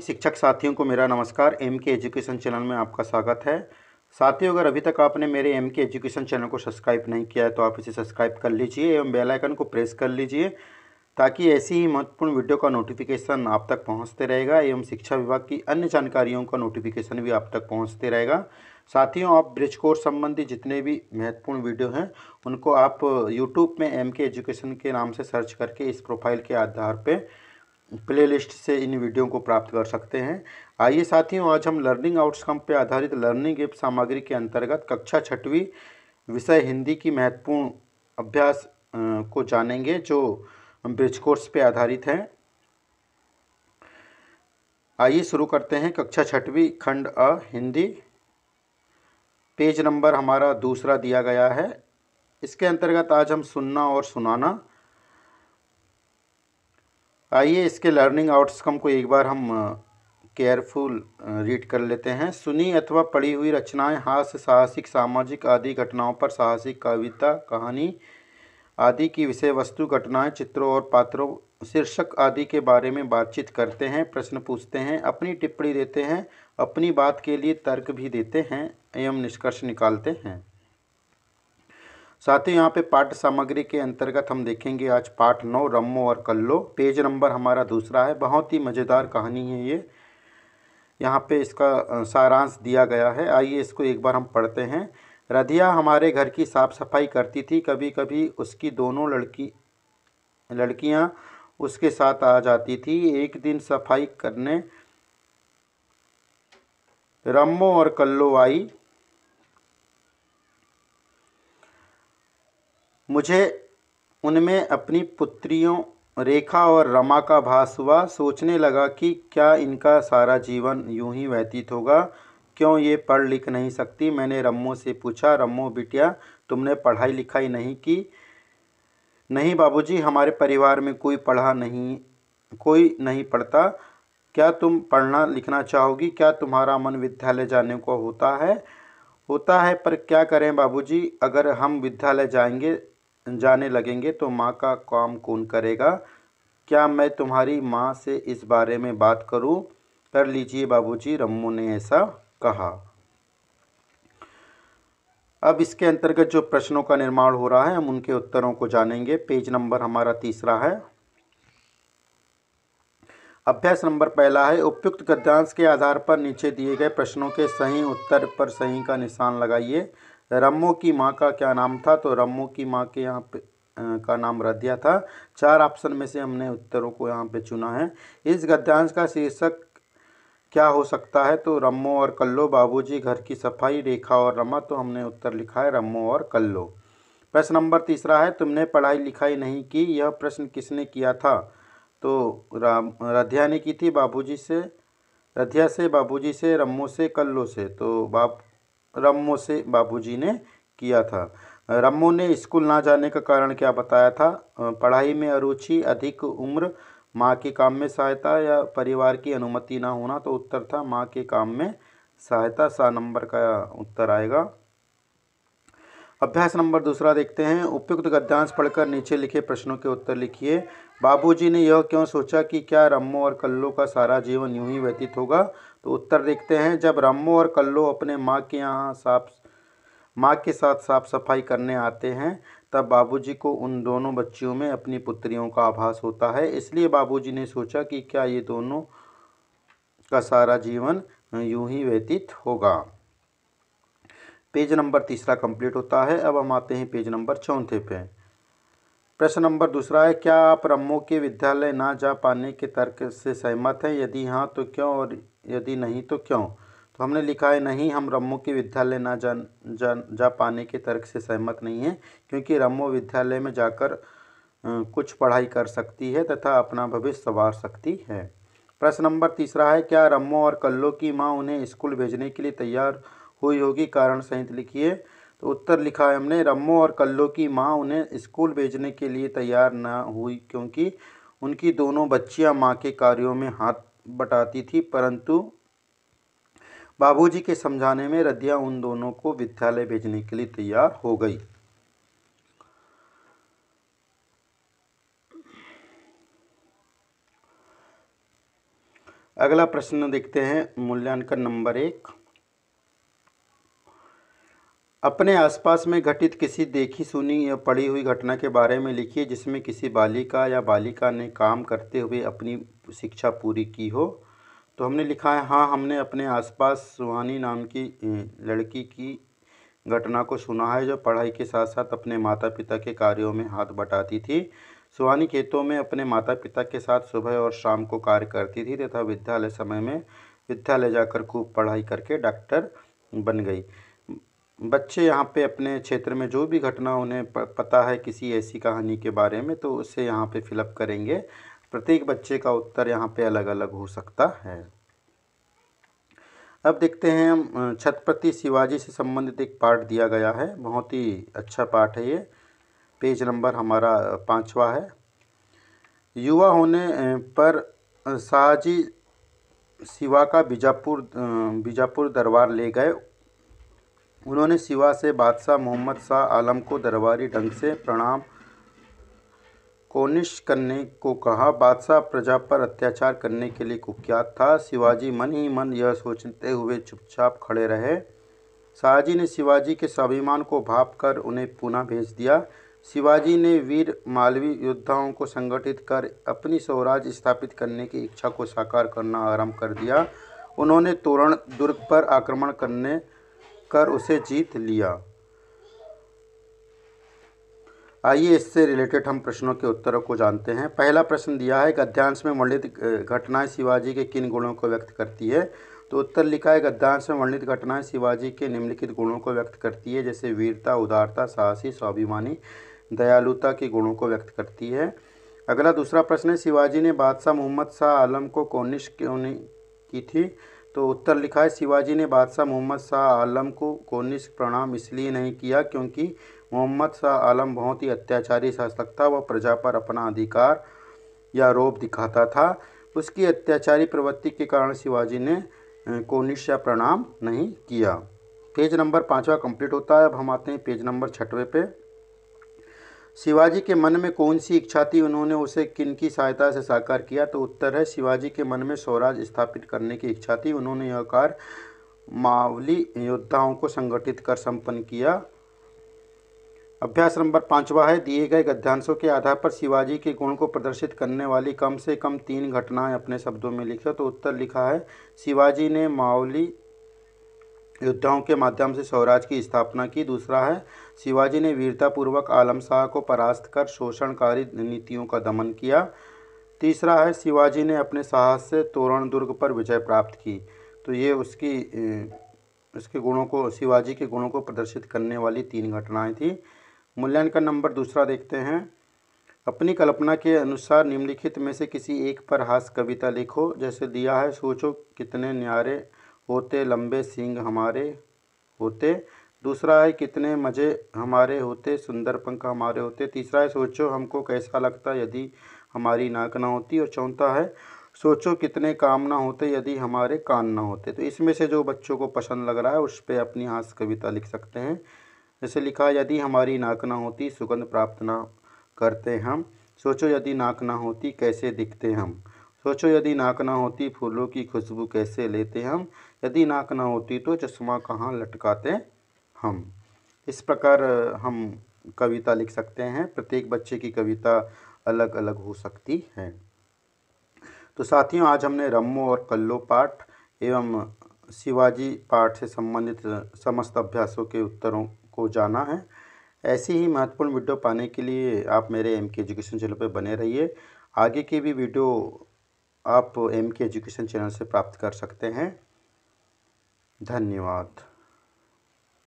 शिक्षक साथियों को मेरा नमस्कार एम के एजुकेशन चैनल में आपका स्वागत है साथियों अगर अभी तक आपने मेरे एम के एजुकेशन चैनल को सब्सक्राइब नहीं किया है तो आप इसे सब्सक्राइब कर लीजिए एवं बेल आइकन को प्रेस कर लीजिए ताकि ऐसी ही महत्वपूर्ण वीडियो का नोटिफिकेशन आप तक पहुंचते रहेगा एवं शिक्षा विभाग की अन्य जानकारियों का नोटिफिकेशन भी आप तक पहुँचते रहेगा साथियों आप ब्रिज कोर्स संबंधी जितने भी महत्वपूर्ण वीडियो हैं उनको आप यूट्यूब में एम के एजुकेशन के नाम से सर्च करके इस प्रोफाइल के आधार पर प्लेलिस्ट से इन वीडियो को प्राप्त कर सकते हैं आइए साथियों आज हम लर्निंग आउटकम पर आधारित लर्निंग एप सामग्री के अंतर्गत कक्षा छठवीं विषय हिंदी की महत्वपूर्ण अभ्यास को जानेंगे जो ब्रिज कोर्स पे आधारित हैं आइए शुरू करते हैं कक्षा छठवीं खंड अ हिंदी पेज नंबर हमारा दूसरा दिया गया है इसके अंतर्गत आज हम सुनना और सुनाना आइए इसके लर्निंग आउटकम को एक बार हम केयरफुल रीड कर लेते हैं सुनी अथवा पढ़ी हुई रचनाएं हास्य साहसिक सामाजिक आदि घटनाओं पर साहसिक कविता कहानी आदि की विषय वस्तु घटनाएं चित्रों और पात्रों शीर्षक आदि के बारे में बातचीत करते हैं प्रश्न पूछते हैं अपनी टिप्पणी देते हैं अपनी बात के लिए तर्क भी देते हैं एवं निष्कर्ष निकालते हैं साथ ही यहाँ पे पाठ सामग्री के अंतर्गत हम देखेंगे आज पाठ नौ रम्मो और कल्लो पेज नंबर हमारा दूसरा है बहुत ही मज़ेदार कहानी है ये यहाँ पे इसका सारांश दिया गया है आइए इसको एक बार हम पढ़ते हैं रधिया हमारे घर की साफ़ सफाई करती थी कभी कभी उसकी दोनों लड़की लड़कियाँ उसके साथ आ जाती थी एक दिन सफाई करने रम्मो और कल्लो आई मुझे उनमें अपनी पुत्रियों रेखा और रमा का भास हुआ सोचने लगा कि क्या इनका सारा जीवन यूं ही व्यतीत होगा क्यों ये पढ़ लिख नहीं सकती मैंने रम्मो से पूछा रम्मो बिटिया तुमने पढ़ाई लिखाई नहीं की नहीं बाबूजी हमारे परिवार में कोई पढ़ा नहीं कोई नहीं पढ़ता क्या तुम पढ़ना लिखना चाहोगी क्या तुम्हारा मन विद्यालय जाने को होता है होता है पर क्या करें बाबूजी अगर हम विद्यालय जाएंगे जाने लगेंगे तो माँ का काम कौन करेगा क्या मैं तुम्हारी माँ से इस बारे में बात करूँ कर लीजिए बाबूजी रम्मू ने ऐसा कहा अब इसके अंतर्गत जो प्रश्नों का निर्माण हो रहा है हम उनके उत्तरों को जानेंगे पेज नंबर हमारा तीसरा है अभ्यास नंबर पहला है उपयुक्त गद्यांश के आधार पर नीचे दिए गए प्रश्नों के सही उत्तर पर सही का निशान लगाइए रम्मो की माँ का क्या नाम था तो रम्मो की माँ के यहाँ पे का नाम रध्या था चार ऑप्शन में से हमने उत्तरों को यहाँ पे चुना है इस गद्यांश का शीर्षक क्या हो सकता है तो रम्मो और कल्लो बाबूजी घर की सफाई रेखा और रमा तो हमने उत्तर लिखा है रम्मो और कल्लो प्रश्न नंबर तीसरा है तुमने पढ़ाई लिखाई नहीं की यह प्रश्न किसने किया था तो राम रध्या ने की थी बाबूजी से रध्या से बाबूजी से रम्मो से कल्लो से तो बाप रम्मो से बाबूजी ने किया था रम्मो ने स्कूल ना जाने का कारण क्या बताया था पढ़ाई में अरुचि अधिक उम्र माँ के काम में सहायता या परिवार की अनुमति ना होना तो उत्तर था माँ के काम में सहायता सा नंबर का उत्तर आएगा अभ्यास नंबर दूसरा देखते हैं उपयुक्त गद्यांश पढ़कर नीचे लिखे प्रश्नों के उत्तर लिखिए बाबूजी ने यह क्यों सोचा कि क्या रम्मो और कल्लो का सारा जीवन यूं ही व्यतीत होगा तो उत्तर देखते हैं जब रम्मो और कल्लो अपने माँ के यहाँ साफ माँ के साथ साफ सफाई करने आते हैं तब बाबूजी को उन दोनों बच्चियों में अपनी पुत्रियों का आभास होता है इसलिए बाबूजी ने सोचा कि क्या ये दोनों का सारा जीवन यूं ही व्यतीत होगा पेज नंबर तीसरा कंप्लीट होता है अब हम आते हैं पेज नंबर चौथे पे प्रश्न नंबर दूसरा है क्या आप रम्मो के विद्यालय ना जा पाने के तर्क से सहमत हैं यदि हाँ तो क्यों और यदि नहीं तो क्यों तो हमने लिखा है नहीं हम रम्मो के विद्यालय ना जा, जा जा पाने के तर्क से सहमत नहीं हैं क्योंकि रम्मो विद्यालय में जाकर कुछ पढ़ाई कर सकती है तथा अपना भविष्य संवार सकती है प्रश्न नंबर तीसरा है क्या रम्मो और कल्लो की माँ उन्हें स्कूल भेजने के लिए तैयार हुई होगी कारण सहित लिखिए तो उत्तर लिखा है हमने रम्मो और कल्लो की माँ उन्हें स्कूल भेजने के लिए तैयार ना हुई क्योंकि उनकी दोनों बच्चियाँ माँ के कार्यों में हाथ बटाती थी परंतु बाबूजी के समझाने में रदिया उन दोनों को विद्यालय भेजने के लिए तैयार हो गई अगला प्रश्न देखते हैं मूल्यांकन नंबर एक अपने आसपास में घटित किसी देखी सुनी या पढ़ी हुई घटना के बारे में लिखिए जिसमें किसी बालिका या बालिका ने काम करते हुए अपनी शिक्षा पूरी की हो तो हमने लिखा है हाँ हमने अपने आसपास सुहानी नाम की लड़की की घटना को सुना है जो पढ़ाई के साथ साथ अपने माता पिता के कार्यों में हाथ बटाती थी सुहानी खेतों में अपने माता पिता के साथ सुबह और शाम को कार्य करती थी तथा विद्यालय समय में विद्यालय जाकर खूब पढ़ाई करके डॉक्टर बन गई बच्चे यहाँ पे अपने क्षेत्र में जो भी घटना उन्हें पता है किसी ऐसी कहानी के बारे में तो उसे यहाँ पे फिलअप करेंगे प्रत्येक बच्चे का उत्तर यहाँ पे अलग अलग हो सकता है अब देखते हैं हम छत्रपति शिवाजी से संबंधित एक पाठ दिया गया है बहुत ही अच्छा पाठ है ये पेज नंबर हमारा पाँचवा है युवा होने पर शाहजी शिवा का बीजापुर बीजापुर दरबार ले गए उन्होंने शिवा से बादशाह मोहम्मद शाह आलम को दरबारी ढंग से प्रणाम कोनिश करने को कहा बादशाह प्रजा पर अत्याचार करने के लिए कुख्यात था शिवाजी मन ही मन यह सोचते हुए चुपचाप खड़े रहे शाहजी ने शिवाजी के स्वाभिमान को भाप कर उन्हें पुनः भेज दिया शिवाजी ने वीर मालवी योद्धाओं को संगठित कर अपनी स्वराज स्थापित करने की इच्छा को साकार करना आरंभ कर दिया उन्होंने तोरण दुर्ग पर आक्रमण करने कर उसे जीत लिया आइए इससे रिलेटेड हम प्रश्नों के उत्तरों को जानते हैं पहला प्रश्न दिया है गद्यांश में वर्णित घटनाएं शिवाजी के किन गुणों को व्यक्त करती है तो उत्तर लिखा है गद्यांश में वर्णित घटनाएं शिवाजी के निम्नलिखित गुणों को व्यक्त करती है जैसे वीरता उदारता साहसी स्वाभिमानी दयालुता के गुणों को व्यक्त करती है अगला दूसरा प्रश्न है शिवाजी ने बादशाह मोहम्मद शाह आलम को कौनिश क्यों की थी तो उत्तर लिखा है शिवाजी ने बादशाह मोहम्मद शाह आलम को कोनिश प्रणाम इसलिए नहीं किया क्योंकि मोहम्मद शाह आलम बहुत ही अत्याचारी शासक था वह प्रजा पर अपना अधिकार या रोप दिखाता था उसकी अत्याचारी प्रवृत्ति के कारण शिवाजी ने कोनिष्क या प्रणाम नहीं किया पेज नंबर पाँचवा कंप्लीट होता है अब हम आते हैं पेज नंबर छठवें पे शिवाजी के मन में कौन सी इच्छा थी उन्होंने उसे किन की सहायता से साकार किया तो उत्तर है शिवाजी के मन में स्वराज स्थापित करने की इच्छा थी उन्होंने यह कार्य मावली योद्धाओं को संगठित कर संपन्न किया अभ्यास नंबर पाँचवा है दिए गए गद्यांशों के आधार पर शिवाजी के गुण को प्रदर्शित करने वाली कम से कम तीन घटनाएं अपने शब्दों में लिखे तो उत्तर लिखा है शिवाजी ने मावली योद्धाओं के माध्यम से स्वराज की स्थापना की दूसरा है शिवाजी ने वीरतापूर्वक आलम शाह को परास्त कर शोषणकारी नीतियों का दमन किया तीसरा है शिवाजी ने अपने साहस से तोरण दुर्ग पर विजय प्राप्त की तो ये उसकी उसके गुणों को शिवाजी के गुणों को प्रदर्शित करने वाली तीन घटनाएं थी मूल्यांकन नंबर दूसरा देखते हैं अपनी कल्पना के अनुसार निम्नलिखित में से किसी एक पर हास कविता लिखो जैसे दिया है सोचो कितने न्यारे होते लंबे सींग हमारे होते दूसरा है कितने मज़े हमारे होते सुंदर पंख हमारे होते तीसरा है सोचो हमको कैसा लगता यदि हमारी नाक ना होती और चौथा है सोचो कितने काम ना होते यदि हमारे कान ना होते तो इसमें से जो बच्चों को पसंद लग रहा है उस पर अपनी हास्य कविता लिख सकते हैं जैसे लिखा यदि हमारी नाक ना होती सुगंध प्राप्त ना करते हम सोचो यदि नाक ना होती कैसे दिखते हम सोचो यदि नाक ना होती फूलों की खुशबू कैसे लेते हम यदि नाक ना होती तो चश्मा कहाँ लटकाते हम इस प्रकार हम कविता लिख सकते हैं प्रत्येक बच्चे की कविता अलग अलग हो सकती है तो साथियों आज हमने रम्मो और कल्लो पाठ एवं शिवाजी पाठ से संबंधित समस्त अभ्यासों के उत्तरों को जाना है ऐसी ही महत्वपूर्ण वीडियो पाने के लिए आप मेरे एम के एजुकेशन चैनल पर बने रहिए आगे की भी वीडियो आप एम के एजुकेशन चैनल से प्राप्त कर सकते हैं धन्यवाद